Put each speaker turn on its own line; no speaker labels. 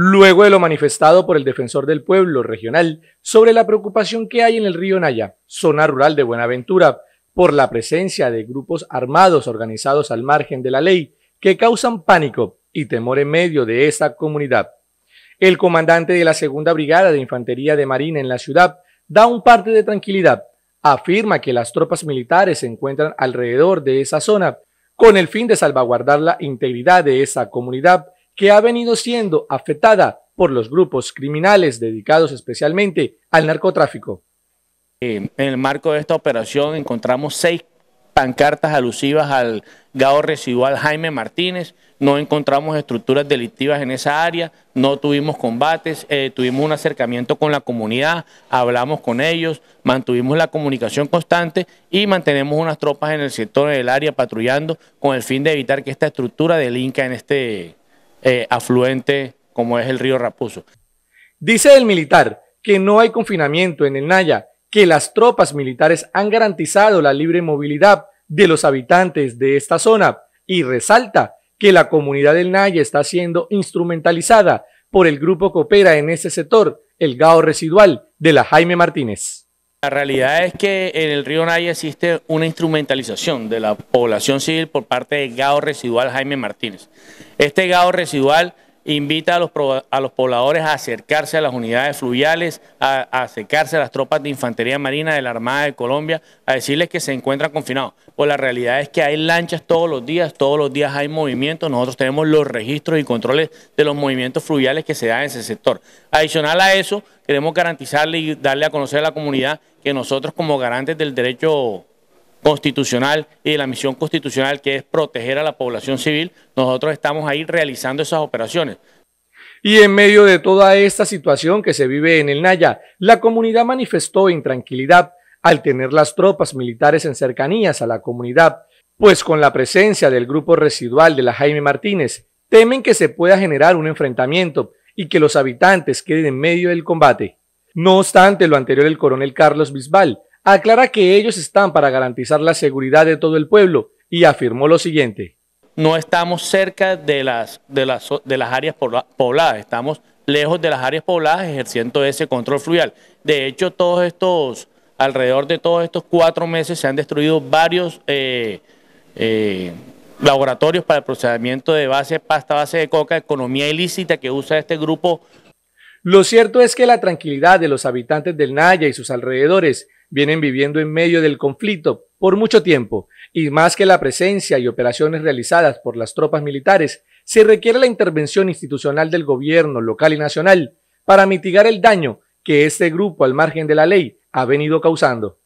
luego de lo manifestado por el defensor del pueblo regional sobre la preocupación que hay en el río Naya, zona rural de Buenaventura, por la presencia de grupos armados organizados al margen de la ley que causan pánico y temor en medio de esa comunidad. El comandante de la Segunda Brigada de Infantería de Marina en la ciudad da un parte de tranquilidad. Afirma que las tropas militares se encuentran alrededor de esa zona con el fin de salvaguardar la integridad de esa comunidad que ha venido siendo afectada por los grupos criminales dedicados especialmente al
narcotráfico. En el marco de esta operación encontramos seis pancartas alusivas al GAO residual Jaime Martínez, no encontramos estructuras delictivas en esa área, no tuvimos combates, eh, tuvimos un acercamiento con la comunidad, hablamos con ellos, mantuvimos la comunicación constante y mantenemos unas tropas en el sector del área patrullando con el fin de evitar que esta estructura delinca en este, eh, afluente como es el río Rapuso. Dice el militar que no hay confinamiento
en el Naya, que las tropas militares han garantizado la libre movilidad de los habitantes de esta zona y resalta que la comunidad del Naya está siendo instrumentalizada por el grupo que opera en ese sector, el GAO residual de la Jaime Martínez.
La realidad es que en el río Naya existe una instrumentalización de la población civil por parte del gado residual Jaime Martínez. Este gado residual invita a los, a los pobladores a acercarse a las unidades fluviales, a, a, acercarse a las tropas de Infantería Marina de la Armada de Colombia, a decirles que se encuentran confinados. Pues la realidad es que hay lanchas todos los días, todos los días hay movimientos, nosotros tenemos los registros y controles de los movimientos fluviales que se dan en ese sector. Adicional a eso, queremos garantizarle y darle a conocer a la comunidad que nosotros como garantes del derecho constitucional y de la misión constitucional que es proteger a la población civil, nosotros estamos ahí realizando esas operaciones.
Y en medio de toda esta situación que se vive en el Naya, la comunidad manifestó intranquilidad al tener las tropas militares en cercanías a la comunidad, pues con la presencia del grupo residual de la Jaime Martínez, temen que se pueda generar un enfrentamiento y que los habitantes queden en medio del combate. No obstante lo anterior, el coronel Carlos Bisbal aclara que ellos están para garantizar la seguridad de todo el pueblo y afirmó lo siguiente.
No estamos cerca de las, de las, de las áreas pobladas, estamos lejos de las áreas pobladas ejerciendo ese control fluvial. De hecho, todos estos, alrededor de todos estos cuatro meses se han destruido varios eh, eh, laboratorios para el procesamiento de base, pasta base de coca, economía ilícita que usa este grupo. Lo cierto es que la tranquilidad de los habitantes del Naya
y sus alrededores vienen viviendo en medio del conflicto por mucho tiempo, y más que la presencia y operaciones realizadas por las tropas militares, se requiere la intervención institucional del gobierno local y nacional para mitigar el daño que este grupo al margen de la ley ha venido causando.